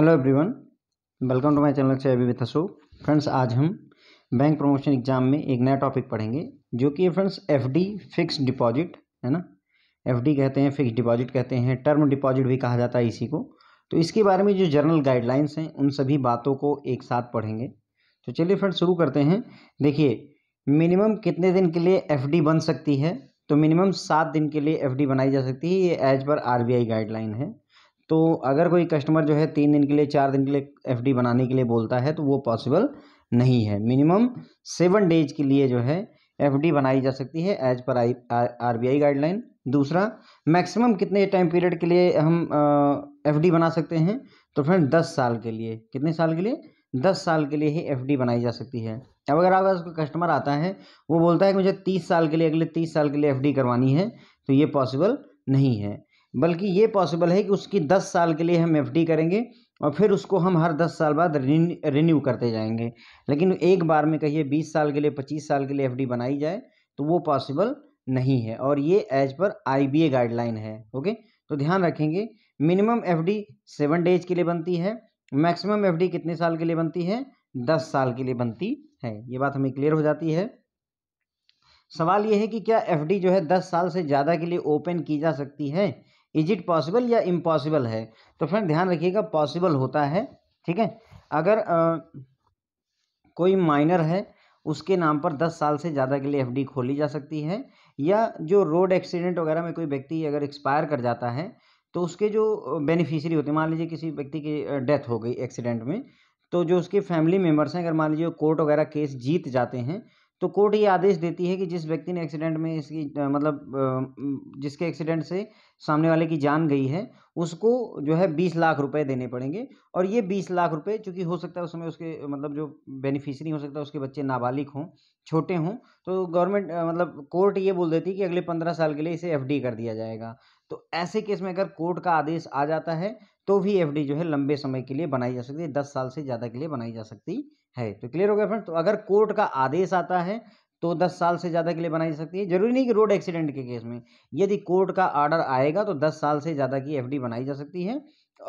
hello everyone welcome to my channel से अभी with Ashok friends आज हम बैंक प्रमोशन एग्जाम में एक नया टॉपिक पढ़ेंगे जो कि फ्रेंड्स एफडी फिक्स डिपॉजिट है ना एफडी कहते हैं फिक्स डिपॉजिट कहते हैं टर्म डिपॉजिट भी कहा जाता है इसी को तो इसके बारे में जो जनरल गाइडलाइंस हैं उन सभी बातों को एक साथ पढ़ेंगे तो चलिए फ्रेंड्स शुरू करते हैं देखिए मिनिमम कितने दिन के लिए एफ बन सकती है तो मिनिमम सात दिन के लिए एफ बनाई जा सकती है ये एज पर आर गाइडलाइन है तो अगर कोई कस्टमर जो है तीन दिन के लिए चार दिन के लिए एफ डी बनाने के लिए बोलता है तो वो पॉसिबल नहीं है मिनिमम सेवन डेज के लिए जो है एफ डी बनाई जा सकती है एज पर आई आर बी आई गाइडलाइन दूसरा मैक्सिमम कितने टाइम पीरियड के लिए हम एफ डी बना सकते हैं तो फ्रेंड दस साल के लिए कितने साल के लिए दस साल के लिए ही एफ डी बनाई जा सकती है अब अगर आपका कस्टमर आता है वो बोलता है कि मुझे तीस साल के लिए अगले तीस साल के लिए एफ डी करवानी है तो ये पॉसिबल नहीं है बल्कि ये पॉसिबल है कि उसकी दस साल के लिए हम एफ करेंगे और फिर उसको हम हर दस साल बाद रिन्यू करते जाएंगे लेकिन एक बार में कहिए बीस साल के लिए पच्चीस साल के लिए एफ बनाई जाए तो वो पॉसिबल नहीं है और ये एज पर आई गाइडलाइन है ओके तो ध्यान रखेंगे minimum F D seven days के लिए बनती है मैक्सिमम एफ डी कितने साल के लिए बनती है दस साल के लिए बनती है ये बात हमें क्लियर हो जाती है सवाल ये है कि क्या एफ जो है दस साल से ज़्यादा के लिए ओपन की जा सकती है इज इट पॉसिबल या इम्पॉसिबल है तो फ्रेंड ध्यान रखिएगा पॉसिबल होता है ठीक है अगर आ, कोई माइनर है उसके नाम पर दस साल से ज़्यादा के लिए एफडी खोली जा सकती है या जो रोड एक्सीडेंट वगैरह में कोई व्यक्ति अगर एक्सपायर कर जाता है तो उसके जो बेनिफिशियरी होते हैं मान लीजिए किसी व्यक्ति की डेथ हो गई एक्सीडेंट में तो जो उसके फैमिली मेम्बर्स हैं अगर मान लीजिए कोर्ट वगैरह केस जीत जाते हैं तो कोर्ट ये आदेश देती है कि जिस व्यक्ति ने एक्सीडेंट में इसकी मतलब जिसके एक्सीडेंट से सामने वाले की जान गई है उसको जो है बीस लाख रुपए देने पड़ेंगे और ये बीस लाख रुपए चूंकि हो सकता है उस समय उसके मतलब जो बेनिफिशरी हो सकता है उसके बच्चे नाबालिग हों छोटे हों तो गवर्नमेंट मतलब कोर्ट ये बोल देती है कि अगले पंद्रह साल के लिए इसे एफ कर दिया जाएगा तो ऐसे केस में अगर कोर्ट का आदेश आ जाता है तो भी एफडी जो है लंबे समय के लिए बनाई जा सकती है दस साल से ज़्यादा के लिए बनाई जा सकती है तो क्लियर हो गया फ्रेंड तो अगर कोर्ट का आदेश आता है तो दस साल से ज़्यादा के लिए बनाई जा सकती है जरूरी नहीं कि रोड एक्सीडेंट के केस में यदि कोर्ट का आर्डर आएगा तो दस साल से ज़्यादा की एफडी बनाई जा सकती है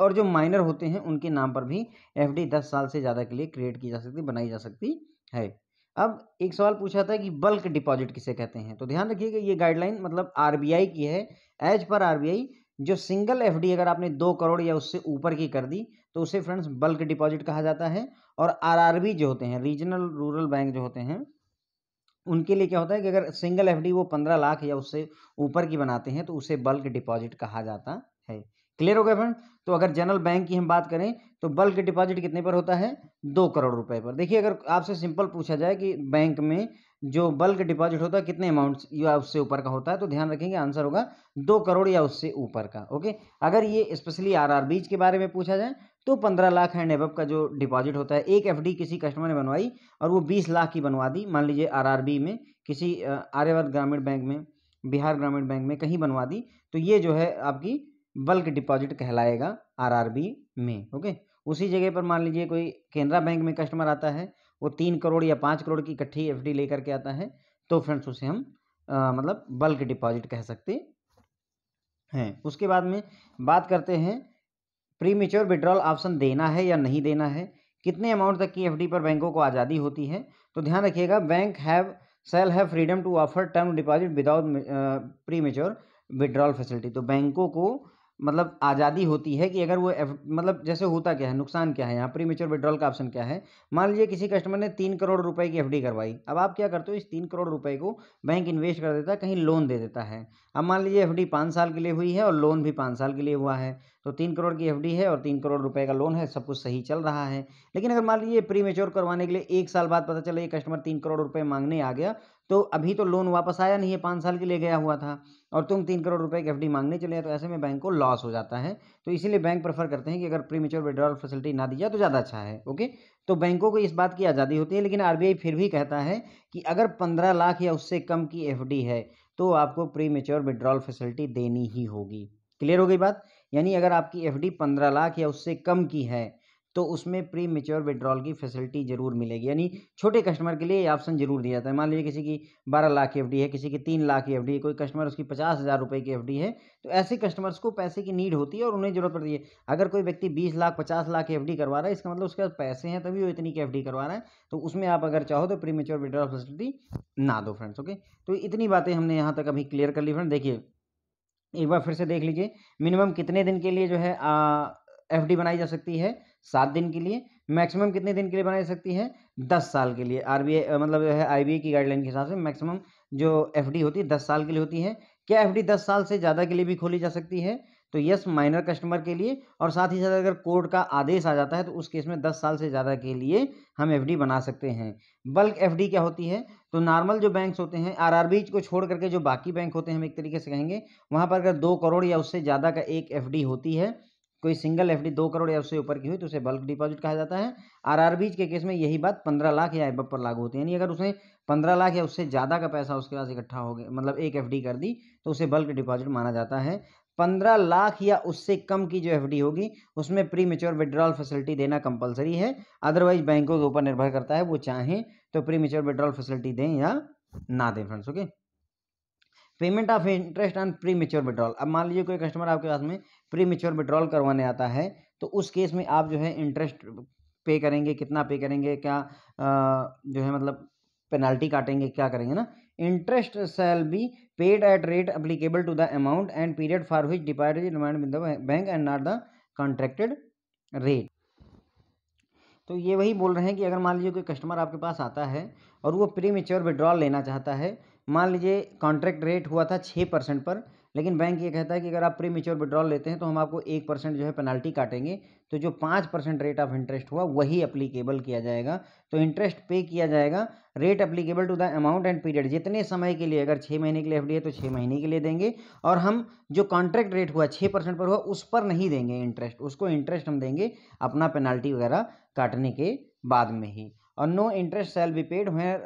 और जो माइनर होते हैं उनके नाम पर भी एफडी दस साल से ज़्यादा के लिए क्रिएट की जा सकती बनाई जा सकती है अब एक सवाल पूछा था कि बल्क डिपॉजिट किसे कहते हैं तो ध्यान रखिएगा ये गाइडलाइन मतलब आरबीआई की है एज पर आरबीआई जो सिंगल एफ अगर आपने दो करोड़ या उससे ऊपर की कर दी तो उसे फ्रेंड्स बल्क डिपॉजिट कहा जाता है और आरआरबी जो होते हैं रीजनल रूरल बैंक जो होते हैं उनके लिए क्या होता है कि अगर सिंगल एफ वो पंद्रह लाख या उससे ऊपर की बनाते हैं तो उसे बल्क डिपॉजिट कहा जाता है क्लियर हो गया फ्रेंड तो अगर जनरल बैंक की हम बात करें तो बल्क डिपॉजिट कितने पर होता है दो करोड़ रुपए पर देखिए अगर आपसे सिंपल पूछा जाए कि बैंक में जो बल्क डिपॉजिट होता है कितने अमाउंट या उससे ऊपर का होता है तो ध्यान रखेंगे आंसर होगा दो करोड़ या उससे ऊपर का ओके अगर ये स्पेशली आर आर बीज के बारे में पूछा जाए तो पंद्रह लाख एंड एबब का जो डिपॉजिट होता है एक एफडी किसी कस्टमर ने बनवाई और वो बीस लाख की बनवा दी मान लीजिए आरआरबी में किसी आर्यवर्त ग्रामीण बैंक में बिहार ग्रामीण बैंक में कहीं बनवा दी तो ये जो है आपकी बल्क डिपॉजिट कहलाएगा आरआरबी में ओके उसी जगह पर मान लीजिए कोई केनरा बैंक में कस्टमर आता है वो तीन करोड़ या पाँच करोड़ की इकट्ठी एफ डी लेकर के आता है तो फ्रेंड्स उसे हम आ, मतलब बल्क डिपॉजिट कह सकते हैं उसके बाद में बात करते हैं प्री मेच्योर विड्रॉल ऑप्शन देना है या नहीं देना है कितने अमाउंट तक की एफडी पर बैंकों को आज़ादी होती है तो ध्यान रखिएगा bank have shall have freedom to offer term deposit without premature withdrawal facility तो बैंकों को मतलब आज़ादी होती है कि अगर वो मतलब जैसे होता क्या है नुकसान क्या है यहाँ प्री विड्रॉल का ऑप्शन क्या है मान लीजिए किसी कस्टमर ने तीन करोड़ रुपए की एफडी करवाई अब आप क्या करते हो इस तीन करोड़ रुपए को बैंक इन्वेस्ट कर देता है कहीं लोन दे देता है अब मान लीजिए एफ पाँच साल के लिए हुई है और लोन भी पाँच साल के लिए हुआ है तो तीन करोड़ की एफडी है और तीन करोड़ रुपए का लोन है सब कुछ सही चल रहा है लेकिन अगर मान लीजिए प्री मेच्योर करवाने के लिए एक साल बाद पता चला ये कस्टमर तीन करोड़ रुपये मांगने आ गया तो अभी तो लोन वापस आया नहीं है पाँच साल के लिए गया हुआ था और तुम तीन करोड़ रुपए की एफ मांगने चले तो ऐसे में बैंक को लॉस हो जाता है तो इसीलिए बैंक प्रेफर करते हैं कि अगर प्री मेच्योर विड्रॉल फैसिलिटी ना दी जाए तो ज़्यादा अच्छा है ओके तो बैंकों को इस बात की आज़ादी होती है लेकिन आर फिर भी कहता है कि अगर पंद्रह लाख या उससे कम की एफ है तो आपको प्री मेच्योर विड्रॉल फैसिलिटी देनी ही होगी क्लियर हो गई बात यानी अगर आपकी एफ डी पंद्रह लाख या उससे कम की है तो उसमें प्री मेच्योर विड्रॉल की फैसिलिटी जरूर मिलेगी यानी छोटे कस्टमर के लिए ये ऑप्शन जरूर दिया जाता है मान लीजिए किसी की बारह लाख की एफ है किसी की तीन लाख की एफ है कोई कस्टमर उसकी पचास हज़ार रुपये की एफ है तो ऐसे कस्टमर्स को पैसे की नीड होती है और उन्हें जरूरत पड़ती है अगर कोई व्यक्ति बीस लाख पचास लाख की एफ करवा रहा है इसका मतलब उसके पास पैसे हैं तभी वो इतनी की एफ करवा रहा है तो उसमें आप अगर चाहो तो प्री मेच्योर विड्रॉल फैसिलिटी ना दो फ्रेंड्स ओके तो इतनी बातें हमने यहाँ तक अभी क्लियर कर ली फ्रेंड देखिए एक बार फिर से देख लीजिए मिनिमम कितने दिन के लिए जो है एफ डी बनाई जा सकती है सात दिन के लिए मैक्सिमम कितने दिन के लिए बनाई जा सकती है दस साल के लिए आर मतलब जो है आई की गाइडलाइन के हिसाब से मैक्सिमम जो एफ होती है दस साल के लिए होती है क्या एफ दस साल से ज़्यादा के लिए भी खोली जा सकती है तो यस माइनर कस्टमर के लिए और साथ ही साथ अगर कोर्ट का आदेश आ जाता है तो उस केस में दस साल से ज़्यादा के लिए हम एफडी बना सकते हैं बल्क एफडी क्या होती है तो नॉर्मल जो बैंक्स होते हैं आरआरबी को छोड़ करके जो बाकी बैंक होते हैं हम एक तरीके से कहेंगे वहाँ पर अगर दो करोड़ या उससे ज़्यादा का एक एफ होती है कोई सिंगल डी दो करोड़ या उससे ऊपर की हुई तो उसे बल्क डिपॉजिट कहा जाता है बीच के केस में यही बात पंद्रह लाख या एबअप पर लागू होती है यानी अगर उसने पंद्रह लाख या उससे ज़्यादा का पैसा उसके पास इकट्ठा हो गया मतलब एक डी कर दी तो उसे बल्क डिपॉजिट माना जाता है पंद्रह लाख या उससे कम की जो एफ होगी उसमें प्री मेच्योर विड्रॉल फैसिलिटी देना कंपलसरी है अदरवाइज बैंकों के ऊपर निर्भर करता है वो चाहें तो प्री मेच्योर विड्रॉल फैसिलिटी दें या ना दें friends okay payment of interest on premature withdrawal अब मान लीजिए कोई कस्टमर आपके पास में प्री मेच्योर विड्रॉल करवाने आता है तो उस केस में आप जो है इंटरेस्ट पे करेंगे कितना पे करेंगे क्या आ, जो है मतलब पेनल्टी काटेंगे क्या करेंगे ना interest shall be paid at rate applicable to the amount and period for which deposit is with with the bank and not the तो ये वही बोल रहे हैं कि अगर मान लीजिए कोई कस्टमर आपके पास आता है और वो प्री मेच्योर विड्रॉल लेना चाहता है मान लीजिए कॉन्ट्रैक्ट रेट हुआ था छः परसेंट पर लेकिन बैंक ये कहता है कि अगर आप प्री मेच्योर विड्रॉल लेते हैं तो हम आपको एक परसेंट जो है पेनल्टी काटेंगे तो जो पाँच परसेंट रेट ऑफ इंटरेस्ट हुआ वही अप्लीकेबल किया जाएगा तो इंटरेस्ट पे किया जाएगा rate applicable to the amount and period जितने समय के लिए अगर छः महीने के लिए एफ है तो छः महीने के लिए देंगे और हम जो कॉन्ट्रैक्ट रेट हुआ छः परसेंट पर हुआ उस पर नहीं देंगे इंटरेस्ट उसको इंटरेस्ट हम देंगे अपना पेनाल्टी वगैरह काटने के बाद में ही और no interest shall be paid where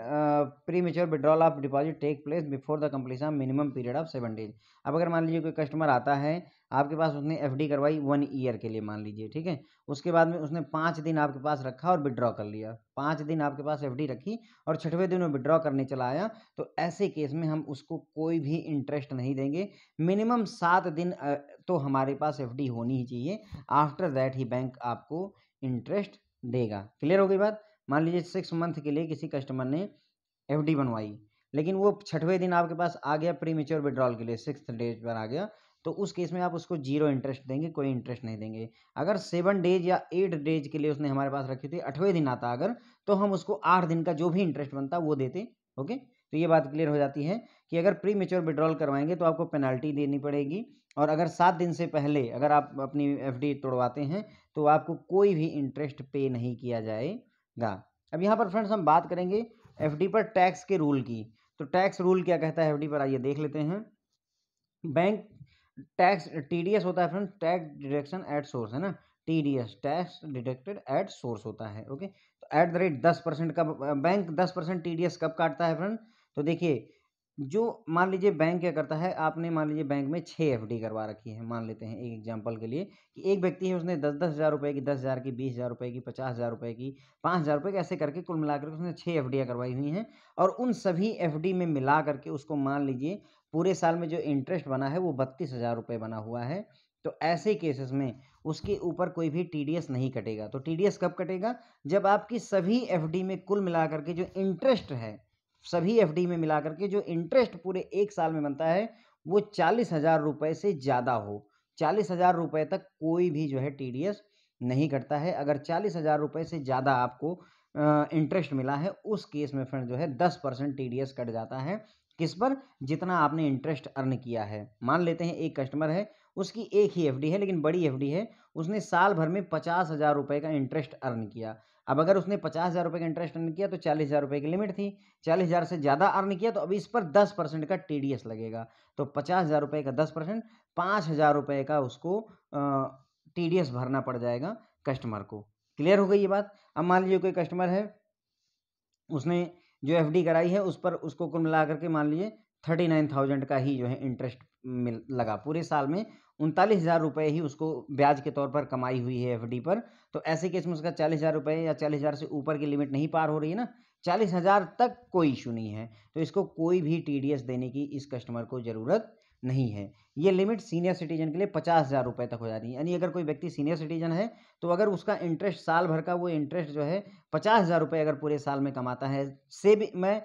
premature withdrawal of deposit take place before the completion minimum period of seven days अब अगर मान लीजिए कोई कस्टमर आता है आपके पास उसने एफ करवाई वन ईयर के लिए मान लीजिए ठीक है उसके बाद में उसने पाँच दिन आपके पास रखा और विड्रॉ कर लिया पाँच दिन आपके पास एफ रखी और छठवें दिन वो विड्रॉ करने चला आया तो ऐसे केस में हम उसको कोई भी इंटरेस्ट नहीं देंगे मिनिमम सात दिन तो हमारे पास एफ होनी ही चाहिए आफ्टर दैट ही बैंक आपको इंटरेस्ट देगा क्लियर हो गई बात मान लीजिए सिक्स मंथ के लिए किसी कस्टमर ने एफ बनवाई लेकिन वो छठवें दिन आपके पास आ गया प्रीमेच्योर विड्रॉल के लिए सिक्स डेज पर आ गया तो उस केस में आप उसको जीरो इंटरेस्ट देंगे कोई इंटरेस्ट नहीं देंगे अगर सेवन डेज या एट डेज के लिए उसने हमारे पास रखी थी अठवें दिन आता अगर तो हम उसको आठ दिन का जो भी इंटरेस्ट बनता वो देते ओके तो ये बात क्लियर हो जाती है कि अगर प्री मेच्योर विड्रॉल करवाएंगे तो आपको पेनल्टी देनी पड़ेगी और अगर सात दिन से पहले अगर आप अपनी एफ तोड़वाते हैं तो आपको कोई भी इंटरेस्ट पे नहीं किया जाएगा अब यहाँ पर फ्रेंड्स हम बात करेंगे एफ पर टैक्स के रूल की तो टैक्स रूल क्या कहता है एफ पर आइए देख लेते हैं बैंक टैक्स टीडीएस होता है friend tax deduction at source है ना TDS tax deducted at source होता है ओके तो एट द रेट दस परसेंट कब बैंक दस परसेंट टी कब काटता है फ्रेंड तो देखिए जो मान लीजिए बैंक क्या करता है आपने मान लीजिए बैंक में छः एफ करवा रखी है मान लेते हैं एक एग्जाम्पल के लिए कि एक व्यक्ति है उसने दस दस हज़ार रुपये की दस हज़ार की बीस हज़ार रुपये की पचास हज़ार रुपये की पाँच हज़ार रुपये की ऐसे करके कुल मिलाकर उसने छः एफ करवाई हुई हैं और उन सभी एफ में मिला करके उसको मान लीजिए पूरे साल में जो इंटरेस्ट बना है वो बत्तीस हज़ार रुपये बना हुआ है तो ऐसे केसेस में उसके ऊपर कोई भी टी नहीं कटेगा तो टी कब कटेगा जब आपकी सभी एफ में कुल मिला के जो इंटरेस्ट है सभी एफ में मिला करके जो इंटरेस्ट पूरे एक साल में बनता है वो चालीस हज़ार रुपये से ज़्यादा हो चालीस हज़ार रुपये तक कोई भी जो है टी नहीं कटता है अगर चालीस हज़ार रुपये से ज़्यादा आपको इंटरेस्ट मिला है उस केस में फ्रेंड जो है दस परसेंट टी कट जाता है किस पर जितना आपने इंटरेस्ट अर्न किया है मान लेते हैं एक कस्टमर है उसकी एक ही एफडी है लेकिन बड़ी एफडी है उसने साल भर में पचास हज़ार रुपये का इंटरेस्ट अर्न किया अब अगर उसने पचास हज़ार रुपये का इंटरेस्ट अर्न किया तो चालीस हज़ार रुपये की लिमिट थी चालीस हज़ार से ज़्यादा अर्न किया तो अभी इस पर दस परसेंट का टी डी एस लगेगा तो पचास हज़ार रुपये का दस परसेंट पाँच हज़ार रुपये का उसको टी डी एस भरना पड़ जाएगा कस्टमर को क्लियर हो गई ये बात अब मान लीजिए कोई कस्टमर है उसने जो एफ कराई है उस पर उसको कुल मिला करके मान लीजिए थर्टी नाइन थाउजेंड का ही जो है इंटरेस्ट मिल लगा पूरे साल में उनतालीस हज़ार रुपये ही उसको ब्याज के तौर पर कमाई हुई है एफडी पर तो ऐसे केस में उसका चालीस हज़ार रुपये या चालीस हज़ार से ऊपर की लिमिट नहीं पार हो रही है ना चालीस हज़ार तक कोई इशू नहीं है तो इसको कोई भी टीडीएस देने की इस कस्टमर को ज़रूरत नहीं है ये लिमिट सीनियर सिटीजन के लिए पचास हज़ार रुपये तक हो जाती है यानी अगर कोई व्यक्ति सीनियर सिटीजन है तो अगर उसका इंटरेस्ट साल भर का वो इंटरेस्ट जो है पचास हज़ार रुपये अगर पूरे साल में कमाता है से भी मैं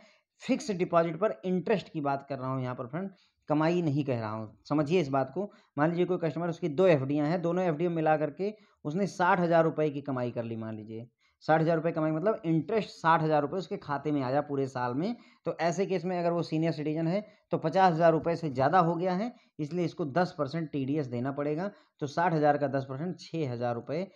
फिक्स डिपॉजिट पर इंटरेस्ट की बात कर रहा हूँ यहाँ पर फ्रेंड कमाई नहीं कह रहा हूँ समझिए इस बात को मान लीजिए कोई कस्टमर उसकी दो एफ हैं दोनों एफ मिला करके उसने साठ हज़ार रुपये की कमाई कर ली मान लीजिए साठ हज़ार रुपये कमाएंगे मतलब इंटरेस्ट साठ हज़ार रुपये उसके खाते में आ जाए पूरे साल में तो ऐसे केस में अगर वो सीनियर सिटीजन है तो पचास हज़ार रुपये से ज़्यादा हो गया है इसलिए इसको दस परसेंट टी डी एस देना पड़ेगा तो साठ हज़ार का दस परसेंट छः हज़ार रुपये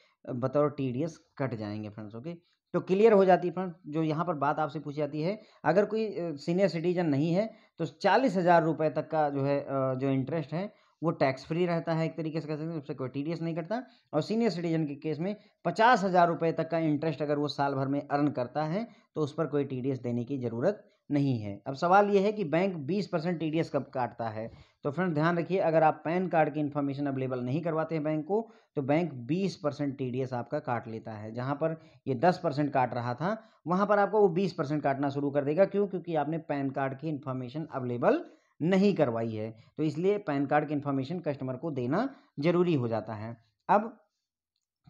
बतौर टी डी एस कट जाएंगे फ्रेंड्स ओके तो क्लियर हो जाती है फ्रेंड जो यहाँ पर बात आपसे पूछी जाती है अगर कोई सीनियर सिटीजन नहीं है तो चालीस हज़ार रुपये तक का जो है जो इंटरेस्ट है वो टैक्स फ्री रहता है एक तरीके से कह सकते हैं उससे कोई टी नहीं करता और सीनियर सिटीजन के केस में पचास हज़ार रुपये तक का इंटरेस्ट अगर वो साल भर में अर्न करता है तो उस पर कोई टी देने की ज़रूरत नहीं है अब सवाल ये है कि बैंक 20 परसेंट टी कब काटता है तो फ्रेंड ध्यान रखिए अगर आप पैन कार्ड की इन्फॉर्मेशन अवेलेबल नहीं करवाते हैं बैंक को तो बैंक 20 परसेंट टी आपका काट लेता है जहाँ पर ये 10 परसेंट काट रहा था वहाँ पर आपको वो 20 परसेंट काटना शुरू कर देगा क्यों क्योंकि आपने पैन कार्ड की इन्फॉर्मेशन अवेलेबल नहीं करवाई है तो इसलिए पैन कार्ड की इन्फॉर्मेशन कस्टमर को देना ज़रूरी हो जाता है अब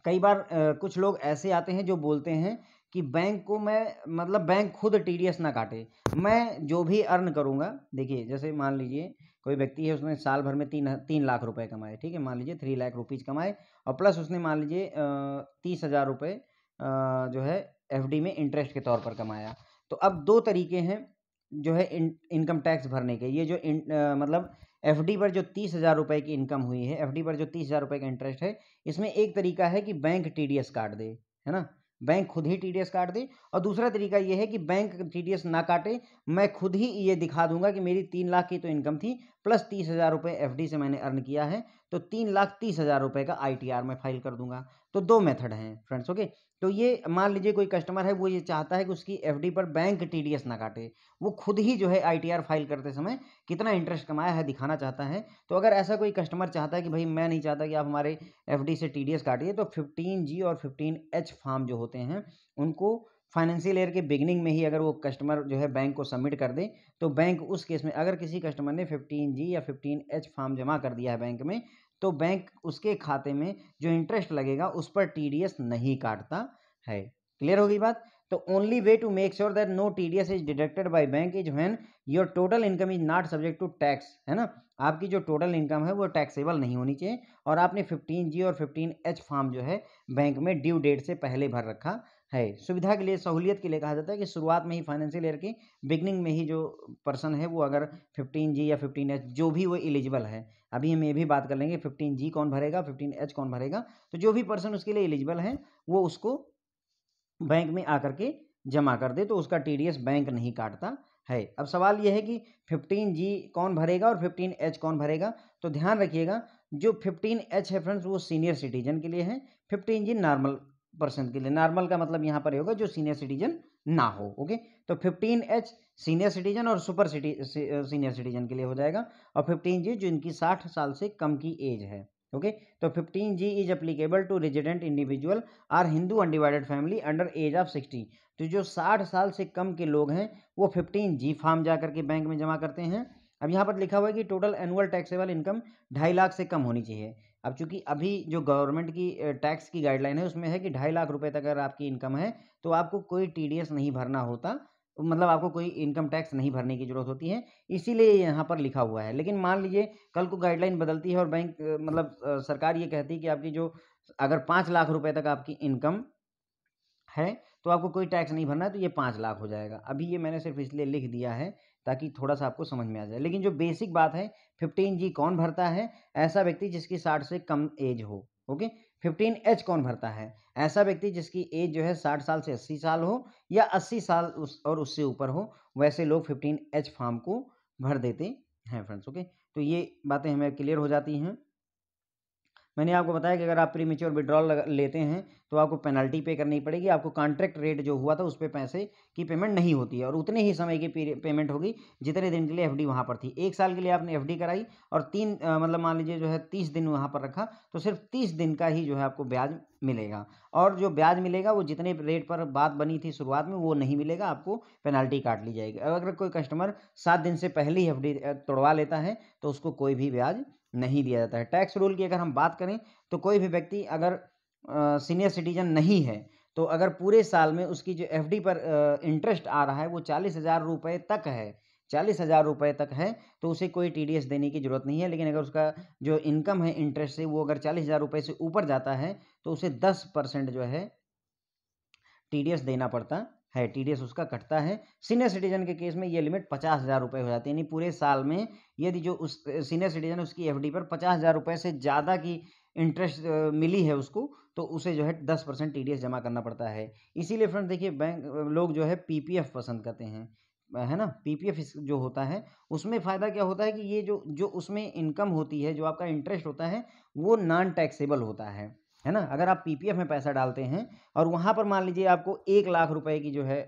कई बार आ, कुछ लोग ऐसे आते हैं जो बोलते हैं कि बैंक को मैं मतलब बैंक खुद टी ना काटे मैं जो भी अर्न करूँगा देखिए जैसे मान लीजिए कोई व्यक्ति है उसने साल भर में तीन तीन लाख रुपए कमाए ठीक है मान लीजिए थ्री लाख रुपीज़ कमाए और प्लस उसने मान लीजिए तीस हज़ार रुपये जो है एफ में इंटरेस्ट के तौर पर कमाया तो अब दो तरीके हैं जो है इन इनकम टैक्स भरने के ये जो इन, आ, मतलब डी पर जो तीस हज़ार रुपये की इनकम हुई है डी पर जो तीस हज़ार रुपये का इंटरेस्ट है इसमें एक तरीका है कि बैंक एस काट दे है ना बैंक खुद ही एस काट दे और दूसरा तरीका ये है कि बैंक एस ना काटे मैं खुद ही ये दिखा दूंगा कि मेरी तीन लाख की तो इनकम थी प्लस तीस हज़ार रुपये एफ से मैंने अर्न किया है तो तीन लाख तीस हज़ार रुपये का आई में फाइल कर दूंगा तो दो मेथड हैं फ्रेंड्स ओके तो ये मान लीजिए कोई कस्टमर है वो ये चाहता है कि उसकी एफडी पर बैंक टीडीएस ना काटे वो खुद ही जो है आईटीआर फाइल करते समय कितना इंटरेस्ट कमाया है दिखाना चाहता है तो अगर ऐसा कोई कस्टमर चाहता है कि भाई मैं नहीं चाहता कि आप हमारे एफडी से टीडीएस काटिए तो फिफ्टीन जी और फिफ्टीन एच फार्म जो होते हैं उनको फाइनेंशियल ईयर के बिगिनिंग में ही अगर वो कस्टमर जो है बैंक को सबमिट कर दे तो बैंक उस केस में अगर किसी कस्टमर ने फिफ्टीन जी या फिफ्टीन एच फॉर्म जमा कर दिया है बैंक में तो बैंक उसके खाते में जो इंटरेस्ट लगेगा उस पर टीडीएस नहीं काटता है क्लियर होगी बात तो only way to make sure that no T D S is deducted by bank is when your total income is not subject to tax है ना आपकी जो टोटल इनकम है वो टैक्सेबल नहीं होनी चाहिए और आपने फिफ्टीन जी और फिफ्टीन एच फॉर्म जो है बैंक में ड्यू डेट से पहले भर रखा है सुविधा के लिए सहूलियत के लिए कहा जाता है कि शुरुआत में ही फाइनेंशियल ईयर की बिगनिंग में ही जो पर्सन है वो अगर फिफ्टीन जी या फिफ्टीन एच जो भी वो एलिजिबल है अभी हम ये भी बात कर लेंगे फिफ्टीन जी कौन भरेगा फिफ्टीन एच कौन भरेगा तो जो भी पर्सन उसके लिए एलिजिबल है वो उसको बैंक में आकर के जमा कर दे तो उसका टी बैंक नहीं काटता है अब सवाल यह है कि फिफ्टीन जी कौन भरेगा और फिफ्टीन एच कौन भरेगा तो ध्यान रखिएगा जो फिफ्टीन एच है फ्रेंड्स वो सीनियर सिटीजन के लिए है फिफ्टीन जी नॉर्मल परसेंट के लिए नॉर्मल का मतलब यहाँ पर होगा जो सीनियर सिटीजन ना हो ओके तो फिफ्टीन एच सीनियर सिटीजन और सुपर सिटी सीनियर सिटीजन के लिए हो जाएगा और फिफ्टीन जी जो इनकी साठ साल से कम की एज है ओके तो fifteen G is applicable to resident individual or Hindu undivided family under age of sixty तो जो साठ साल से कम के लोग हैं वो फिफ्टीन जी फार्म जा करके बैंक में जमा करते हैं अब यहाँ पर लिखा हुआ है कि टोटल एनुअल टैक्सेबल इनकम ढाई लाख से कम होनी चाहिए अब चूंकि अभी जो गवर्नमेंट की टैक्स की गाइडलाइन है उसमें है कि ढाई लाख रुपए तक अगर आपकी इनकम है तो आपको कोई टीडीएस नहीं भरना होता मतलब आपको कोई इनकम टैक्स नहीं भरने की ज़रूरत होती है इसीलिए यहाँ पर लिखा हुआ है लेकिन मान लीजिए कल को गाइडलाइन बदलती है और बैंक मतलब सरकार ये कहती है कि आपकी जो अगर पाँच लाख रुपए तक आपकी इनकम है तो आपको कोई टैक्स नहीं भरना है तो ये पाँच लाख हो जाएगा अभी ये मैंने सिर्फ इसलिए लिख दिया है ताकि थोड़ा सा आपको समझ में आ जाए लेकिन जो बेसिक बात है फिफ्टीन जी कौन भरता है ऐसा व्यक्ति जिसकी साठ से कम एज हो ओके फिफ्टीन एच कौन भरता है ऐसा व्यक्ति जिसकी एज जो है साठ साल से अस्सी साल हो या अस्सी साल उस और उससे ऊपर हो वैसे लोग फिफ्टीन एच फॉर्म को भर देते हैं फ्रेंड्स ओके तो ये बातें हमें क्लियर हो जाती हैं मैंने आपको बताया कि अगर आप प्री मेच्योर विड्रॉल लेते हैं तो आपको पेनल्टी पे करनी पड़ेगी आपको कॉन्ट्रैक्ट रेट जो हुआ था उस पर पैसे की पेमेंट नहीं होती है और उतने ही समय की पेमेंट होगी जितने दिन के लिए एफडी वहाँ पर थी एक साल के लिए आपने एफडी कराई और तीन मतलब मान लीजिए जो है तीस दिन वहाँ पर रखा तो सिर्फ तीस दिन का ही जो है आपको ब्याज मिलेगा और जो ब्याज मिलेगा वो जितने रेट पर बात बनी थी शुरुआत में वो नहीं मिलेगा आपको पेनल्टी काट ली जाएगी अगर कोई कस्टमर सात दिन से पहले ही एफ तोड़वा लेता है तो उसको कोई भी ब्याज नहीं दिया जाता है टैक्स रूल की अगर हम बात करें तो कोई भी व्यक्ति अगर सीनियर सिटीजन नहीं है तो अगर पूरे साल में उसकी जो एफ पर इंटरेस्ट आ रहा है वो चालीस हज़ार रुपये तक है चालीस हज़ार रुपये तक है तो उसे कोई टी डी एस देने की ज़रूरत नहीं है लेकिन अगर उसका जो इनकम है इंटरेस्ट से वो अगर चालीस हज़ार रुपये से ऊपर जाता है तो उसे दस परसेंट जो है टी डी एस देना पड़ता है टी उसका कटता है सीनियर सिटीजन के केस में ये लिमिट पचास हज़ार रुपये हो जाती है यानी पूरे साल में यदि जो उस सीनियर सिटीजन उसकी एफ पर पचास हज़ार रुपये से ज़्यादा की इंटरेस्ट मिली है उसको तो उसे जो है दस परसेंट टी जमा करना पड़ता है इसीलिए फ्रेंड देखिए बैंक लोग जो है पी पसंद करते हैं है ना पीपीएफ जो होता है उसमें फ़ायदा क्या होता है कि ये जो जो उसमें इनकम होती है जो आपका इंटरेस्ट होता है वो नॉन टैक्सेबल होता है है ना अगर आप पीपीएफ में पैसा डालते हैं और वहाँ पर मान लीजिए आपको एक लाख रुपए की जो है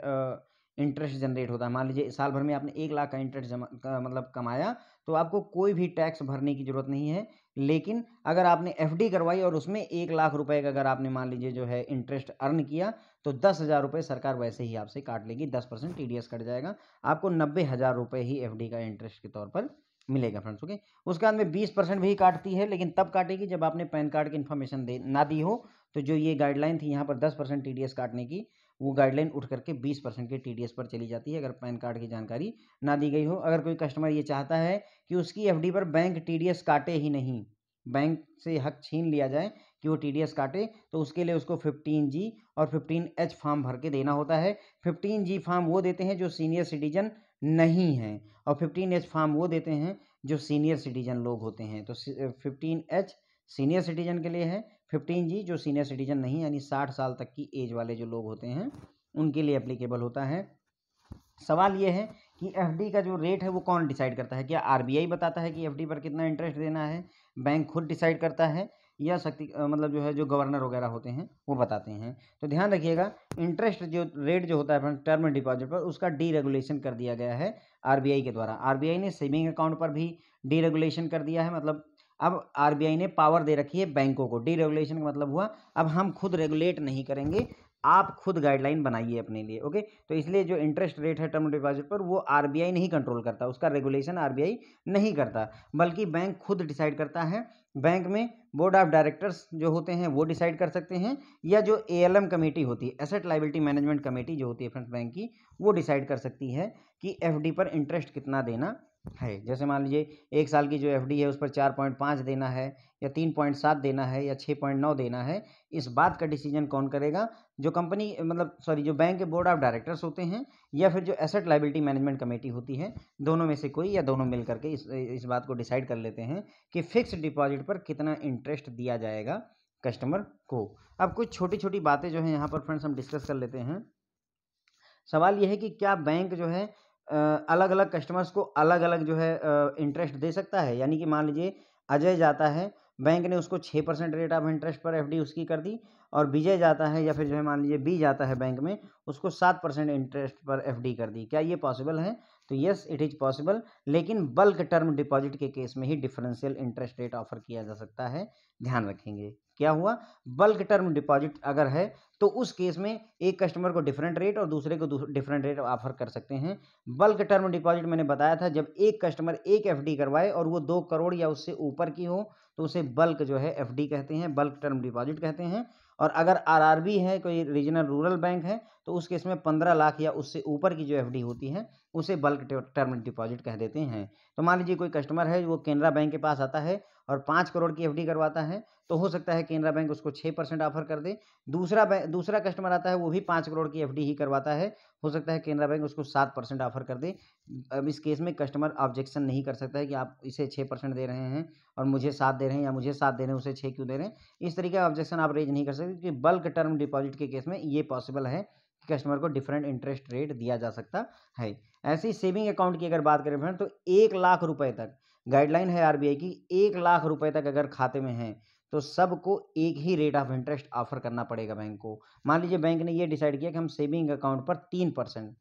इंटरेस्ट जनरेट होता है मान लीजिए साल भर में आपने एक लाख का इंटरेस्ट जमा मतलब कमाया तो आपको कोई भी टैक्स भरने की ज़रूरत नहीं है लेकिन अगर आपने एफ करवाई और उसमें एक लाख रुपए का अगर आपने मान लीजिए जो है इंटरेस्ट अर्न किया तो दस हज़ार रुपये सरकार वैसे ही आपसे काट लेगी दस परसेंट टी कट जाएगा आपको नब्बे हज़ार रुपये ही एफ का इंटरेस्ट के तौर पर मिलेगा फ्रेंड्स ओके उसके बाद में बीस परसेंट भी काटती है लेकिन तब काटेगी जब आपने पैन कार्ड की इन्फॉर्मेशन दे ना दी हो तो जो ये गाइडलाइन थी यहाँ पर दस परसेंट टी काटने की वो गाइडलाइन उठ करके बीस परसेंट के टी पर चली जाती है अगर पैन कार्ड की जानकारी ना दी गई हो अगर कोई कस्टमर ये चाहता है कि उसकी एफ पर बैंक टी काटे ही नहीं बैंक से हक छीन लिया जाए कि वो टी काटे तो उसके लिए उसको फिफ्टीन जी और फिफ्टीन एच फॉर्म भर के देना होता है फिफ्टीन जी फॉर्म वो देते हैं जो सीनियर सिटीजन नहीं है और फिफ्टीन एच फार्म वो देते हैं जो सीनियर सिटीजन लोग होते हैं तो फिफ्टीन एच सीनियर सिटीजन के लिए है फिफ्टीन जी जो सीनियर सिटीजन नहीं यानी साठ साल तक की एज वाले जो लोग होते हैं उनके लिए एप्लीकेबल होता है सवाल ये है कि एफडी का जो रेट है वो कौन डिसाइड करता है क्या आरबीआई बताता है कि एफडी पर कितना इंटरेस्ट देना है बैंक खुद डिसाइड करता है या शक्ति मतलब जो है जो गवर्नर वगैरह होते हैं वो बताते हैं तो ध्यान रखिएगा इंटरेस्ट जो रेट जो होता है फ्रेंड टर्म डिपॉजिट पर उसका डीरेगुलेशन कर दिया गया है आरबीआई के द्वारा आरबीआई ने सेविंग अकाउंट पर भी डीरेगुलेशन कर दिया है मतलब अब आर ने पावर दे रखी है बैंकों को रेगुलेशन का मतलब हुआ अब हम खुद रेगुलेट नहीं करेंगे आप खुद गाइडलाइन बनाइए अपने लिए ओके तो इसलिए जो इंटरेस्ट रेट है टर्म डिपॉजिट पर वो आरबीआई नहीं कंट्रोल करता उसका रेगुलेशन आरबीआई नहीं करता बल्कि बैंक खुद डिसाइड करता है बैंक में बोर्ड ऑफ डायरेक्टर्स जो होते हैं वो डिसाइड कर सकते हैं या जो ए कमेटी होती है एसेट लाइबिलिटी मैनेजमेंट कमेटी जो होती है फ्रेंड्स बैंक की वो डिसाइड कर सकती है कि एफ पर इंटरेस्ट कितना देना है जैसे मान लीजिए एक साल की जो एफ है उस पर चार पॉइंट पाँच देना है या तीन पॉइंट सात देना है या छः पॉइंट नौ देना है इस बात का डिसीजन कौन करेगा जो कंपनी मतलब सॉरी जो बैंक के बोर्ड ऑफ डायरेक्टर्स होते हैं या फिर जो एसेट लाइबिलिटी मैनेजमेंट कमेटी होती है दोनों में से कोई या दोनों मिल करके इस इस बात को डिसाइड कर लेते हैं कि फिक्स डिपॉजिट पर कितना इंटरेस्ट दिया जाएगा कस्टमर को अब कुछ छोटी छोटी बातें जो है यहाँ पर फ्रेंड्स हम डिस्कस कर लेते हैं सवाल यह है कि क्या बैंक जो है अलग अलग कस्टमर्स को अलग अलग जो है इंटरेस्ट दे सकता है यानी कि मान लीजिए अजय जाता है बैंक ने उसको छः परसेंट रेट ऑफ इंटरेस्ट पर एफडी उसकी कर दी और विजय जाता है या फिर जो है मान लीजिए बी जाता है बैंक में उसको सात परसेंट इंटरेस्ट पर एफडी कर दी क्या ये पॉसिबल है तो यस इट इज़ पॉसिबल लेकिन बल्क टर्म डिपॉजिट के केस में ही डिफरेंशियल इंटरेस्ट रेट ऑफर किया जा सकता है ध्यान रखेंगे क्या हुआ बल्क टर्म डिपॉजिट अगर है तो उस केस में एक कस्टमर को डिफरेंट रेट और दूसरे को डिफरेंट रेट ऑफर कर सकते हैं बल्क टर्म डिपॉजिट मैंने बताया था जब एक कस्टमर एक एफडी करवाए और वो दो करोड़ या उससे ऊपर की हो तो उसे बल्क जो है एफडी कहते हैं बल्क टर्म डिपॉजिट कहते हैं और अगर आर आर बी है कोई रीजनल रूरल बैंक है तो उस केस में पंद्रह लाख या उससे ऊपर की जो एफडी होती है उसे बल्क टर्म डिपॉजिट कह देते हैं तो मान लीजिए कोई कस्टमर है वो केनरा बैंक के पास आता है और पाँच करोड़ की एफडी करवाता है तो हो सकता है केनरा बैंक उसको छः परसेंट ऑफर कर दे दूसरा बैंक दूसरा कस्टमर आता है वो भी पाँच करोड़ की एफडी ही करवाता है हो सकता है केनरा बैंक उसको सात परसेंट ऑफर कर दे अब इस केस में कस्टमर ऑब्जेक्शन नहीं कर सकता है कि आप इसे छः परसेंट दे रहे हैं और मुझे सात दे रहे हैं या मुझे सात दे रहे हैं उसे छः क्यों दे रहे हैं इस तरीके का ऑब्जेक्शन आप रेज नहीं कर सकते क्योंकि बल्क टर्म डिपॉजिट के केस में ये पॉसिबल है कस्टमर को डिफरेंट इंटरेस्ट रेट दिया जा सकता है ऐसे ही सेविंग अकाउंट की अगर बात करें फ्रेंड तो एक लाख रुपए तक गाइडलाइन है आरबीआई की एक लाख रुपए तक अगर खाते में है तो सबको एक ही रेट ऑफ इंटरेस्ट ऑफर करना पड़ेगा बैंक को मान लीजिए बैंक ने ये डिसाइड किया कि हम सेविंग अकाउंट पर तीन परसेंट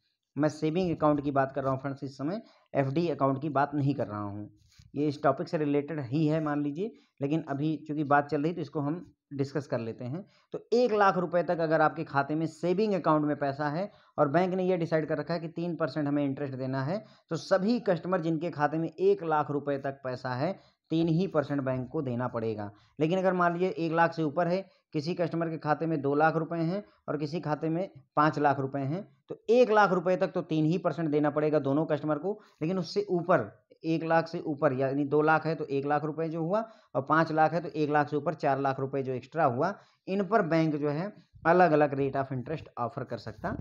मैं सेविंग अकाउंट की बात कर रहा हूँ फ्रेंड्स इस समय एफडी अकाउंट की बात नहीं कर रहा हूँ ये इस टॉपिक से रिलेटेड ही है मान लीजिए लेकिन अभी चूंकि बात चल रही तो इसको हम डिस्कस कर लेते हैं तो एक लाख रुपए तक अगर आपके खाते में सेविंग अकाउंट में पैसा है और बैंक ने यह डिसाइड कर रखा है कि तीन परसेंट हमें इंटरेस्ट देना है तो सभी कस्टमर जिनके खाते में एक लाख रुपए तक पैसा है तीन ही परसेंट बैंक को देना पड़ेगा लेकिन अगर मान लीजिए एक लाख से ऊपर है किसी कस्टमर के खाते में दो लाख रुपए हैं और किसी खाते में पाँच लाख रुपए हैं तो एक लाख रुपए तक तो तीन ही परसेंट देना पड़ेगा दोनों कस्टमर को लेकिन उससे ऊपर एक लाख से ऊपर यानी दो लाख है तो एक लाख रुपए जो हुआ और पाँच लाख है तो एक लाख से ऊपर चार लाख रुपए जो एक्स्ट्रा हुआ इन पर बैंक जो है अलग अलग रेट ऑफ इंटरेस्ट ऑफर कर सकता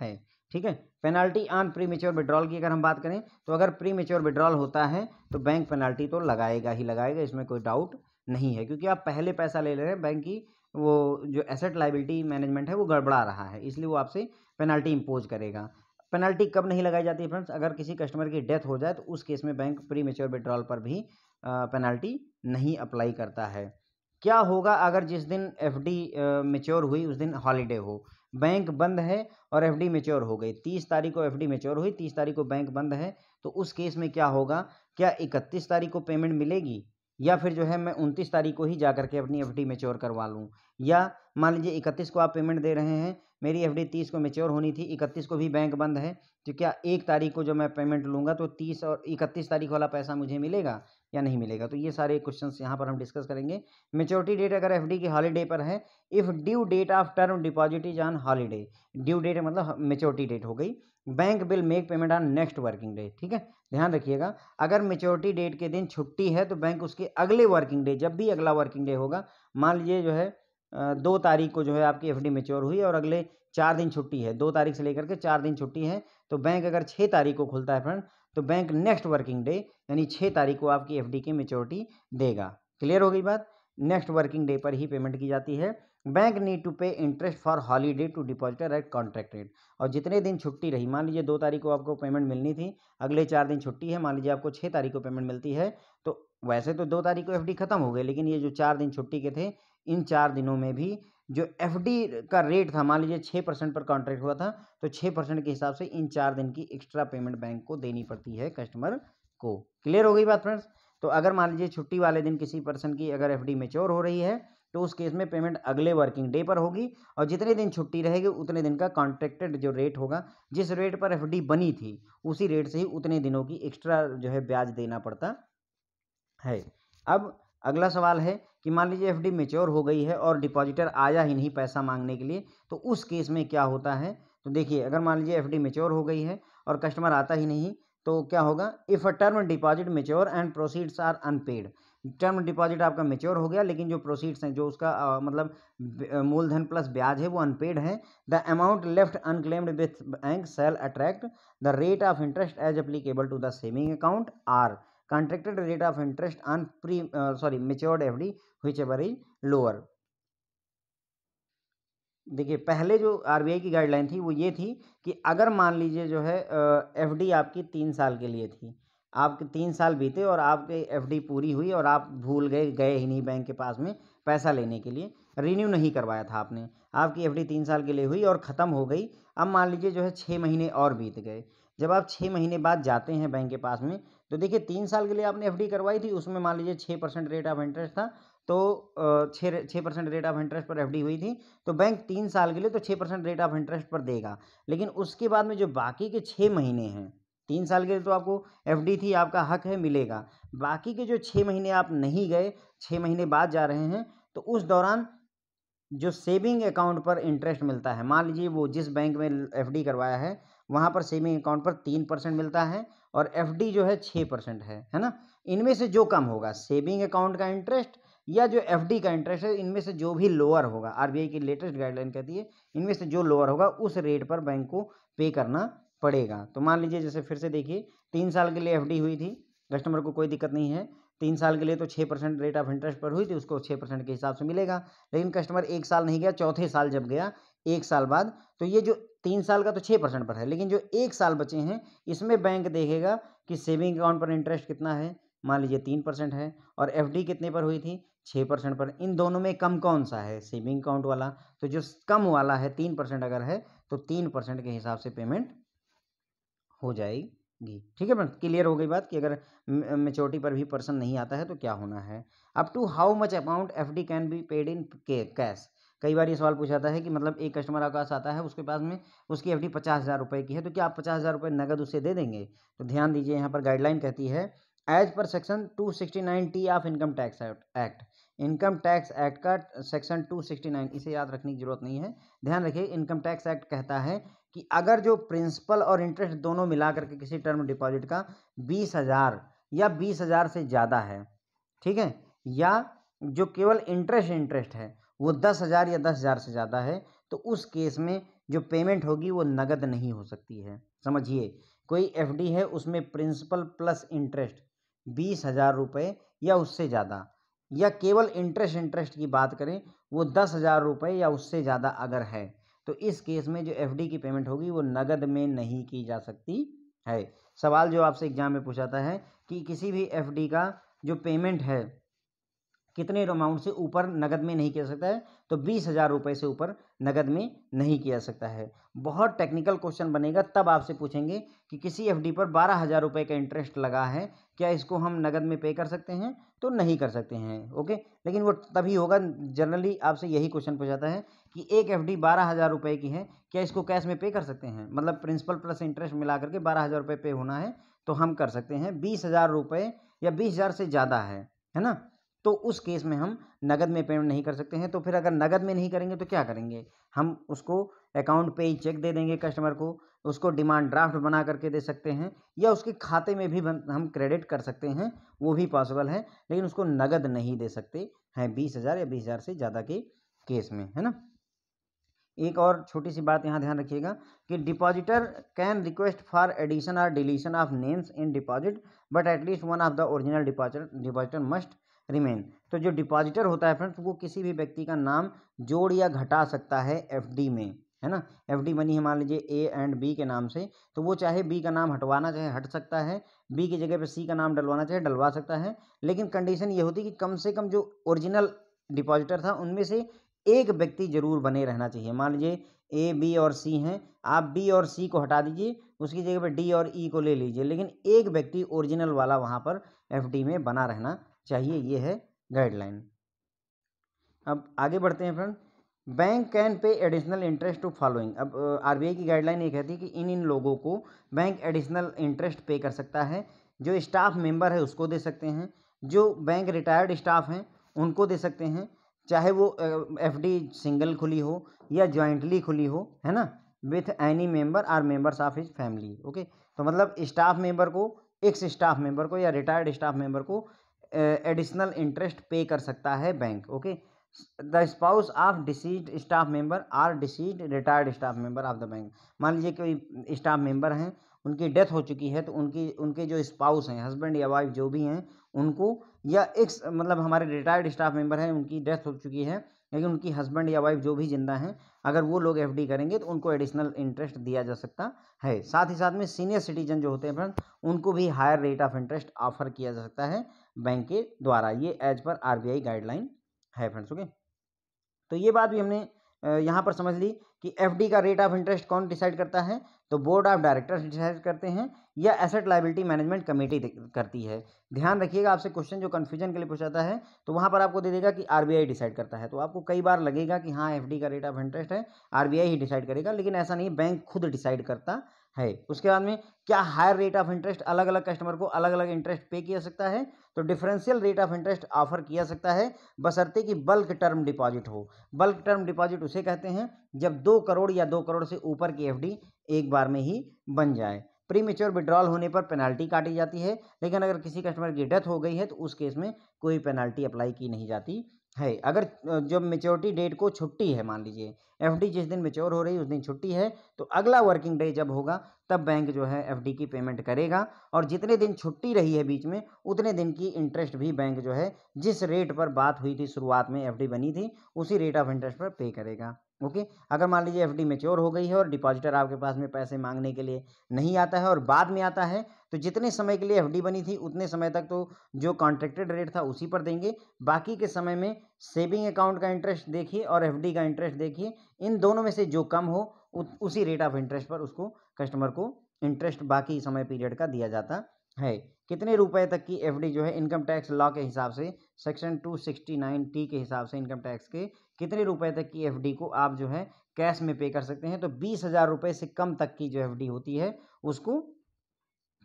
है ठीक है penalty on premature withdrawal की अगर हम बात करें तो अगर प्री मेच्योर विड्रॉल होता है तो बैंक पेनाल्टी तो लगाएगा ही लगाएगा इसमें कोई डाउट नहीं है क्योंकि आप पहले पैसा ले ले रहे हैं बैंक की वो जो एसेट लाइबिलिटी मैनेजमेंट है वो गड़बड़ा रहा है इसलिए वो आपसे पेनाल्टी इम्पोज करेगा पेनल्टी कब नहीं लगाई जाती है फ्रेंड्स अगर किसी कस्टमर की डेथ हो जाए तो उस केस में बैंक प्री मेच्योर विड्रॉल पर भी पेनल्टी नहीं अप्लाई करता है क्या होगा अगर जिस दिन एफ डी मेच्योर हुई उस दिन हॉलीडे हो बैंक बंद है और एफ डी मेच्योर हो गई तीस तारीख को एफ डी मेच्योर हुई तीस तारीख को बैंक बंद है तो उस केस में क्या होगा क्या इकतीस तारीख को पेमेंट मिलेगी या फिर जो है मैं उनतीस तारीख को ही जा करके अपनी एफ डी मेच्योर करवा लूँ या मान लीजिए इकतीस को आप पेमेंट दे रहे हैं मेरी एफ डी तीस को मेच्योर होनी थी इकतीस को भी बैंक बंद है तो क्या एक तारीख को जब मैं पेमेंट लूँगा तो तीस और इकतीस तारीख वाला पैसा मुझे मिलेगा या नहीं मिलेगा तो ये सारे क्वेश्चंस यहाँ पर हम डिस्कस करेंगे मेच्योरिटी डेट अगर एफडी की हॉलीडे पर है if due date of term deposit is on holiday due date मतलब मेच्योरिटी डेट हो गई bank will make payment on next working day ठीक है ध्यान रखिएगा अगर मेच्योरिटी डेट के दिन छुट्टी है तो बैंक उसके अगले वर्किंग डे जब भी अगला वर्किंग डे होगा मान लीजिए जो है दो तारीख को जो है आपकी एफ डी मेच्योर हुई और अगले चार दिन छुट्टी है दो तारीख से लेकर के चार दिन छुट्टी है तो बैंक अगर छः तारीख को खुलता है फ्रेंड तो बैंक नेक्स्ट वर्किंग डे यानी छः तारीख को आपकी एफ की मेच्योरिटी देगा क्लियर हो गई बात नेक्स्ट वर्किंग डे पर ही पेमेंट की जाती है bank need to pay interest for holiday to depositor at rate और जितने दिन छुट्टी रही मान लीजिए दो तारीख को आपको पेमेंट मिलनी थी अगले चार दिन छुट्टी है मान लीजिए आपको छः तारीख को पेमेंट मिलती है तो वैसे तो दो तारीख को एफडी खत्म हो गई लेकिन ये जो चार दिन छुट्टी के थे इन चार दिनों में भी जो एफ का रेट था मान लीजिए छः परसेंट पर कॉन्ट्रैक्ट हुआ था तो छः परसेंट के हिसाब से इन चार दिन की एक्स्ट्रा पेमेंट बैंक को देनी पड़ती है कस्टमर को क्लियर हो गई बात फ्रेंड्स तो अगर मान लीजिए छुट्टी वाले दिन किसी पर्सन की अगर एफ मेच्योर हो रही है तो उस केस में पेमेंट अगले वर्किंग डे पर होगी और जितने दिन छुट्टी रहेगी उतने दिन का कॉन्ट्रैक्टेड जो रेट होगा जिस रेट पर एफ बनी थी उसी रेट से ही उतने दिनों की एक्स्ट्रा जो है ब्याज देना पड़ता है अब अगला सवाल है कि मान लीजिए एफडी मेच्योर हो गई है और डिपॉजिटर आया ही नहीं पैसा मांगने के लिए तो उस केस में क्या होता है तो देखिए अगर मान लीजिए एफडी मेच्योर हो गई है और कस्टमर आता ही नहीं तो क्या होगा if a term deposit mature and proceeds are unpaid term deposit आपका मेच्योर हो गया लेकिन जो प्रोसीड्स हैं जो उसका आ, मतलब मूलधन प्लस ब्याज है वो अनपेड है the amount left unclaimed with bank shall attract the rate of interest as applicable to the saving account or contracted rate of interest on pre sorry matured FD whichever is lower देखिए पहले जो RBI की guideline थी वो ये थी कि अगर मान लीजिए जो है एफडी आपकी तीन साल के लिए थी आपके तीन साल बीते और आपके एफडी पूरी हुई और आप भूल गए गए ही नहीं बैंक के पास में पैसा लेने के लिए रिन्यू नहीं करवाया था आपने आपकी एफडी तीन साल के लिए हुई और ख़त्म हो गई अब मान लीजिए जो है छः महीने और बीत गए जब आप छः महीने बाद जाते हैं बैंक के पास में तो देखिए तीन साल के लिए आपने एफडी करवाई थी उसमें मान लीजिए छः परसेंट रेट ऑफ इंटरेस्ट था तो छः छः परसेंट रेट ऑफ इंटरेस्ट पर एफडी हुई थी तो बैंक तीन साल के लिए तो छः परसेंट रेट ऑफ इंटरेस्ट पर देगा लेकिन उसके बाद में जो बाकी के छः महीने हैं तीन साल के लिए तो आपको एफडी थी आपका हक है मिलेगा बाकी के जो छः महीने आप नहीं गए छः महीने बाद जा रहे हैं तो उस दौरान जो सेविंग अकाउंट पर इंटरेस्ट मिलता है मान लीजिए वो जिस बैंक में एफ करवाया है वहाँ पर सेविंग अकाउंट पर तीन परसेंट मिलता है और एफ जो है छः परसेंट है है ना इनमें से जो कम होगा सेविंग अकाउंट का इंटरेस्ट या जो एफ का इंटरेस्ट है इनमें से जो भी लोअर होगा आर की लेटेस्ट गाइडलाइन कहती है इनमें से जो लोअर होगा उस रेट पर बैंक को पे करना पड़ेगा तो मान लीजिए जैसे फिर से देखिए तीन साल के लिए एफ हुई थी कस्टमर को कोई दिक्कत नहीं है तीन साल के लिए तो छः परसेंट रेट ऑफ इंटरेस्ट पर हुई थी उसको छः परसेंट के हिसाब से मिलेगा लेकिन कस्टमर एक साल नहीं गया चौथे साल जब गया एक साल बाद तो ये जो तीन साल का तो छः परसेंट पर है लेकिन जो एक साल बचे हैं इसमें बैंक देखेगा कि सेविंग अकाउंट पर इंटरेस्ट कितना है मान लीजिए तीन परसेंट है और एफ कितने पर हुई थी छः परसेंट पर इन दोनों में कम कौन सा है सेविंग अकाउंट वाला तो जो कम वाला है तीन परसेंट अगर है तो तीन परसेंट के हिसाब से पेमेंट हो जाएगी ठीक है फ्रेंड क्लियर हो गई बात कि अगर मेचोरिटी पर भी पर्सन नहीं आता है तो क्या होना है up to how much amount F D can be paid in cash कई बार ये सवाल पूछा जाता है कि मतलब एक कस्टमर आपके पास आता है उसके पास में उसकी एफ डी पचास हज़ार रुपये की है तो क्या आप पचास हज़ार रुपये नगद उसे दे देंगे तो ध्यान दीजिए यहाँ पर गाइडलाइन कहती है as per section 269 T of income tax act income tax act का सेक्शन 269 इसे याद रखने की जरूरत नहीं है ध्यान रखिए इनकम टैक्स एक्ट कहता है कि अगर जो प्रिंसिपल और इंटरेस्ट दोनों मिला करके किसी टर्म डिपॉजिट का बीस हज़ार या बीस हज़ार से ज़्यादा है ठीक है या जो केवल इंटरेस्ट इंटरेस्ट है वो दस हज़ार या दस हज़ार से ज़्यादा है तो उस केस में जो पेमेंट होगी वो नगद नहीं हो सकती है समझिए कोई एफडी है उसमें प्रिंसिपल प्लस इंटरेस्ट बीस हज़ार रुपये या उससे ज़्यादा या केवल इंटरेस्ट इंटरेस्ट की बात करें वो दस हज़ार रुपये या उससे ज़्यादा अगर है तो इस केस में जो एफ की पेमेंट होगी वो नगद में नहीं की जा सकती है सवाल जो आपसे एग्जाम में पूछाता है कि किसी भी एफ का जो पेमेंट है कितने अमाउंट से ऊपर नगद में नहीं किया सकता है तो बीस हज़ार रुपये से ऊपर नगद में नहीं किया सकता है बहुत टेक्निकल क्वेश्चन बनेगा तब आपसे पूछेंगे कि किसी एफडी पर बारह हज़ार रुपये का इंटरेस्ट लगा है क्या इसको हम नगद में पे कर सकते हैं तो नहीं कर सकते हैं ओके लेकिन वो तभी होगा जनरली आपसे यही क्वेश्चन पूछाता है कि एक एफ डी बारह हज़ार रुपये की है क्या इसको कैश में पे कर सकते हैं मतलब प्रिंसिपल प्लस इंटरेस्ट मिला करके बारह हज़ार रुपये पे होना है तो हम कर सकते हैं बीस हज़ार रुपये या बीस हज़ार से ज़्यादा है है ना तो उस केस में हम नगद में पेमेंट नहीं कर सकते हैं तो फिर अगर नगद में नहीं करेंगे तो क्या करेंगे हम उसको अकाउंट पे ही चेक दे देंगे कस्टमर को उसको डिमांड ड्राफ्ट बना करके दे सकते हैं या उसके खाते में भी हम क्रेडिट कर सकते हैं वो भी पॉसिबल है लेकिन उसको नगद नहीं दे सकते हैं बीस हज़ार या बीस हज़ार से ज़्यादा के केस में है ना एक और छोटी सी बात यहाँ ध्यान रखिएगा कि depositor can request for addition और deletion of names in deposit but at least one of the original depositor depositor must remain तो जो डिपॉजिटर होता है फ्रेंड्स वो किसी भी व्यक्ति का नाम जोड़ या घटा सकता है एफडी में है ना एफ डी मनी है मान लीजिए ए एंड बी के नाम से तो वो चाहे बी का नाम हटवाना चाहे हट सकता है बी की जगह पे सी का नाम डलवाना चाहे डलवा सकता है लेकिन कंडीशन ये होती है कि कम से कम जो ओरिजिनल डिपॉजिटर था उनमें से एक व्यक्ति जरूर बने रहना चाहिए मान लीजिए ए बी और सी हैं आप बी और सी को हटा दीजिए उसकी जगह पर डी और ई e को ले लीजिए लेकिन एक व्यक्ति ओरिजिनल वाला वहाँ पर एफ में बना रहना चाहिए ये है गाइडलाइन अब आगे बढ़ते हैं friend bank can pay additional interest to following अब आरबीआई की गाइडलाइन ये कहती है कि इन इन लोगों को बैंक एडिशनल इंटरेस्ट पे कर सकता है जो स्टाफ मेंबर है उसको दे सकते हैं जो बैंक रिटायर्ड स्टाफ हैं उनको दे सकते हैं चाहे वो एफडी सिंगल खुली हो या जॉइंटली खुली हो है ना with any member or members of his family okay तो मतलब स्टाफ मेंबर को एक्स स्टाफ मेंबर को या रिटायर्ड स्टाफ मेंबर को एडिशनल इंटरेस्ट पे कर सकता है bank okay the spouse of deceased staff member or deceased retired staff member of the bank मान लीजिए कोई स्टाफ मेंबर हैं उनकी डेथ हो चुकी है तो उनकी उनके जो स्पाउस हैं हस्बैंड या वाइफ जो भी हैं उनको या एक्स मतलब हमारे रिटायर्ड स्टाफ मेंबर हैं उनकी डेथ हो चुकी है लेकिन उनकी हस्बैंड या वाइफ जो भी जिंदा हैं अगर वो लोग एफडी करेंगे तो उनको एडिशनल इंटरेस्ट दिया जा सकता है साथ ही साथ में सीनियर सिटीजन जो होते हैं फ्रेंड उनको भी higher rate of interest offer किया जा सकता है बैंक के द्वारा ये एज पर आरबीआई गाइडलाइन है फ्रेंड्स ओके तो ये बात भी हमने यहाँ पर समझ ली कि एफडी का रेट ऑफ इंटरेस्ट कौन डिसाइड करता है तो बोर्ड ऑफ डायरेक्टर्स डिसाइड करते हैं या एसेट लाइबिलिटी मैनेजमेंट कमेटी करती है ध्यान रखिएगा आपसे क्वेश्चन जो कन्फ्यूजन के लिए पूछा जाता है तो वहाँ पर आपको दे देगा कि आरबीआई डिसाइड करता है तो आपको कई बार लगेगा कि हाँ एफ का रेट ऑफ इंटरेस्ट है आर ही डिसाइड करेगा लेकिन ऐसा नहीं बैंक खुद डिसाइड करता है उसके बाद में क्या हायर रेट ऑफ इंटरेस्ट अलग अलग कस्टमर को अलग अलग इंटरेस्ट पे किया सकता है तो differential rate of interest offer किया सकता है बसरते कि बल्क टर्म डिपॉजिट हो बल्क टर्म डिपॉजिट उसे कहते हैं जब दो करोड़ या दो करोड़ से ऊपर की एफडी एक बार में ही बन जाए प्री मेच्योर विड्रॉल होने पर पेनल्टी काटी जाती है लेकिन अगर किसी कस्टमर की डेथ हो गई है तो उस केस में कोई पेनल्टी अप्लाई की नहीं जाती है अगर जब मेच्योरिटी डेट को छुट्टी है मान लीजिए एफडी जिस दिन मेच्योर हो रही है उस दिन छुट्टी है तो अगला वर्किंग डे जब होगा तब बैंक जो है एफडी की पेमेंट करेगा और जितने दिन छुट्टी रही है बीच में उतने दिन की इंटरेस्ट भी बैंक जो है जिस रेट पर बात हुई थी शुरुआत में एफ बनी थी उसी रेट ऑफ इंटरेस्ट पर पे करेगा ओके अगर मान लीजिए एफडी मेच्योर हो गई है और डिपॉजिटर आपके पास में पैसे मांगने के लिए नहीं आता है और बाद में आता है तो जितने समय के लिए एफडी बनी थी उतने समय तक तो जो कॉन्ट्रैक्टेड रेट था उसी पर देंगे बाकी के समय में सेविंग अकाउंट का इंटरेस्ट देखिए और एफडी का इंटरेस्ट देखिए इन दोनों में से जो कम हो उसी रेट ऑफ इंटरेस्ट पर उसको कस्टमर को इंटरेस्ट बाकी समय पीरियड का दिया जाता है कितने रुपए तक की एफडी जो है इनकम टैक्स लॉ के हिसाब से सेक्शन 269 टी के हिसाब से इनकम टैक्स के कितने रुपए तक की एफडी को आप जो है कैश में पे कर सकते हैं तो बीस हज़ार रुपये से कम तक की जो एफडी होती है उसको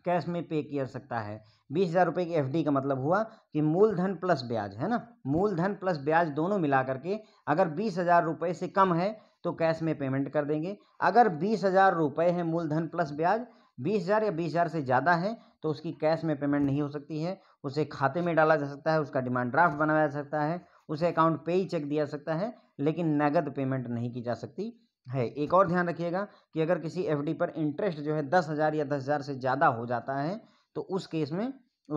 कैश में पे किया सकता है बीस हज़ार रुपये की एफडी का मतलब हुआ कि मूलधन प्लस ब्याज है ना मूलधन प्लस ब्याज दोनों मिला करके अगर बीस हज़ार रुपये से कम है तो कैश में पेमेंट कर देंगे अगर बीस हज़ार रुपये है मूलधन प्लस ब्याज बीस हज़ार या बीस हज़ार से ज़्यादा है तो उसकी कैश में पेमेंट नहीं हो सकती है उसे खाते में डाला जा सकता है उसका डिमांड ड्राफ्ट बनाया जा सकता है उसे अकाउंट पे ही चेक दिया सकता है लेकिन नगद पेमेंट नहीं की जा सकती है एक और ध्यान रखिएगा कि अगर किसी एफ पर इंटरेस्ट जो है दस हज़ार या दस हज़ार से ज़्यादा हो जाता है तो उस केस में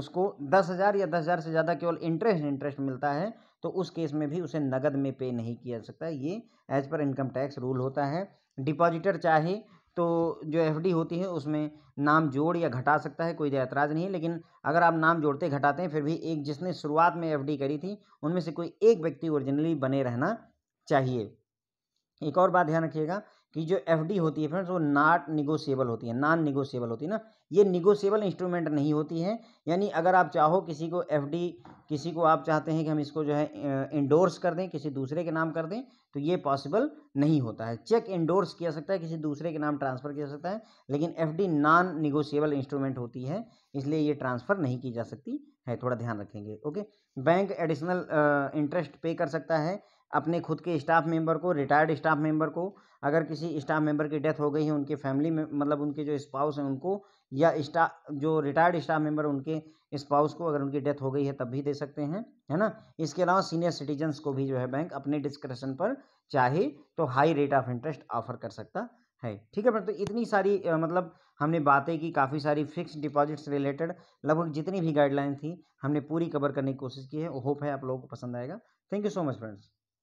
उसको दस हज़ार या दस हज़ार से ज़्यादा केवल इंटरेस्ट इंटरेस्ट मिलता है तो उस केस में भी उसे नगद में पे नहीं किया जा सकता ये एज पर इनकम टैक्स रूल होता है डिपॉजिटर चाहे तो जो एफ होती है उसमें नाम जोड़ या घटा सकता है कोई ऐतराज़ नहीं है लेकिन अगर आप नाम जोड़ते घटाते हैं फिर भी एक जिसने शुरुआत में एफ करी थी उनमें से कोई एक व्यक्ति ओरिजिनली बने रहना चाहिए एक और बात ध्यान रखिएगा कि जो एफ होती है फ्रेंड्स वो नॉट निगोशिएबल होती है नॉन निगोशिएबल होती है ना ये निगोशिएबल इंस्ट्रूमेंट नहीं होती है यानी अगर आप चाहो किसी को एफ किसी को आप चाहते हैं कि हम इसको जो है इंडोर्स कर दें किसी दूसरे के नाम कर दें तो ये पॉसिबल नहीं होता है चेक इंडोर्स किया सकता है किसी दूसरे के नाम ट्रांसफ़र किया सकता है लेकिन एफ नॉन निगोशियेबल इंस्ट्रूमेंट होती है इसलिए ये ट्रांसफ़र नहीं की जा सकती है थोड़ा ध्यान रखेंगे okay bank additional interest pay कर सकता है अपने खुद के स्टाफ मेंबर को रिटायर्ड स्टाफ मेंबर को अगर किसी स्टाफ मेंबर की डेथ हो गई है उनके फैमिली में मतलब उनके जो स्पाउस हैं उनको या स्टा जो रिटायर्ड स्टाफ मेंबर उनके स्पाउस को अगर उनकी डेथ हो गई है तब भी दे सकते हैं है ना इसके अलावा सीनियर सिटीजन्स को भी जो है बैंक अपने डिस्क्रिप्शन पर चाहे तो high rate of interest offer कर सकता है ठीक है तो इतनी सारी मतलब हमने बातें की काफ़ी सारी फिक्स डिपॉजिट्स रिलेटेड लगभग जितनी भी गाइडलाइन थी हमने पूरी कवर करने की कोशिश की है होप है आप लोगों को पसंद आएगा thank you so much friends